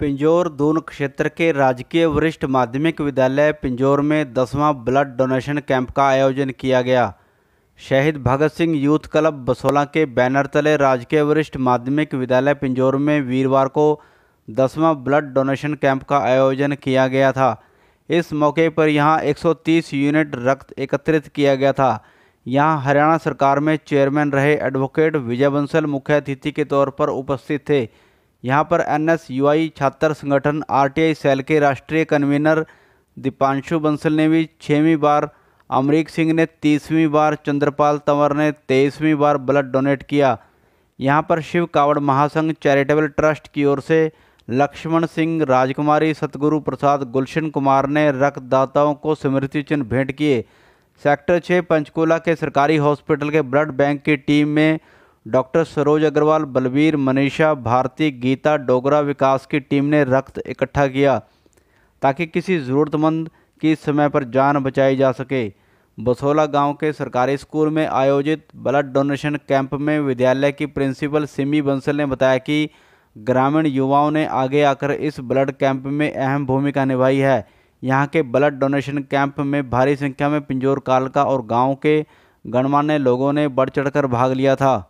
पिंजौर दून क्षेत्र के राजकीय वरिष्ठ माध्यमिक विद्यालय पिंजौर में दसवां ब्लड डोनेशन कैंप का आयोजन किया गया शहीद भगत सिंह यूथ क्लब बसोला के बैनर तले राजकीय वरिष्ठ माध्यमिक विद्यालय पिंजौर में वीरवार को दसवां ब्लड डोनेशन कैंप का आयोजन किया गया था इस मौके पर यहां 130 यूनिट रक्त एकत्रित किया गया था यहां हरियाणा सरकार में चेयरमैन रहे एडवोकेट विजय बंसल मुख्य अतिथि के तौर पर उपस्थित थे यहाँ पर एन एस यू आई छात्र संगठन आर टी आई सेल के राष्ट्रीय कन्वीनर दीपांशु बंसल ने भी छवीं बार अमरीक सिंह ने तीसवीं बार चंद्रपाल तंवर ने तेईसवीं बार ब्लड डोनेट किया यहाँ पर शिव कावड़ महासंघ चैरिटेबल ट्रस्ट की ओर से लक्ष्मण सिंह राजकुमारी सतगुरु प्रसाद गुलशन कुमार ने रक्तदाताओं को स्मृति चिन्ह भेंट किए सेक्टर छः पंचकूला के सरकारी हॉस्पिटल के ब्लड बैंक की टीम में डॉक्टर सरोज अग्रवाल बलबीर मनीषा भारती गीता डोगरा विकास की टीम ने रक्त इकट्ठा किया ताकि किसी ज़रूरतमंद की समय पर जान बचाई जा सके बसोला गांव के सरकारी स्कूल में आयोजित ब्लड डोनेशन कैंप में विद्यालय की प्रिंसिपल सिमी बंसल ने बताया कि ग्रामीण युवाओं ने आगे आकर इस ब्लड कैंप में अहम भूमिका निभाई है यहाँ के ब्लड डोनेशन कैंप में भारी संख्या में पिंजोर कालका और गांव के गणमान्य लोगों ने बढ़ चढ़ भाग लिया था